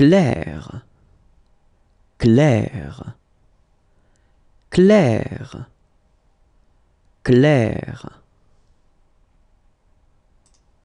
clair, Claire, Claire, clair.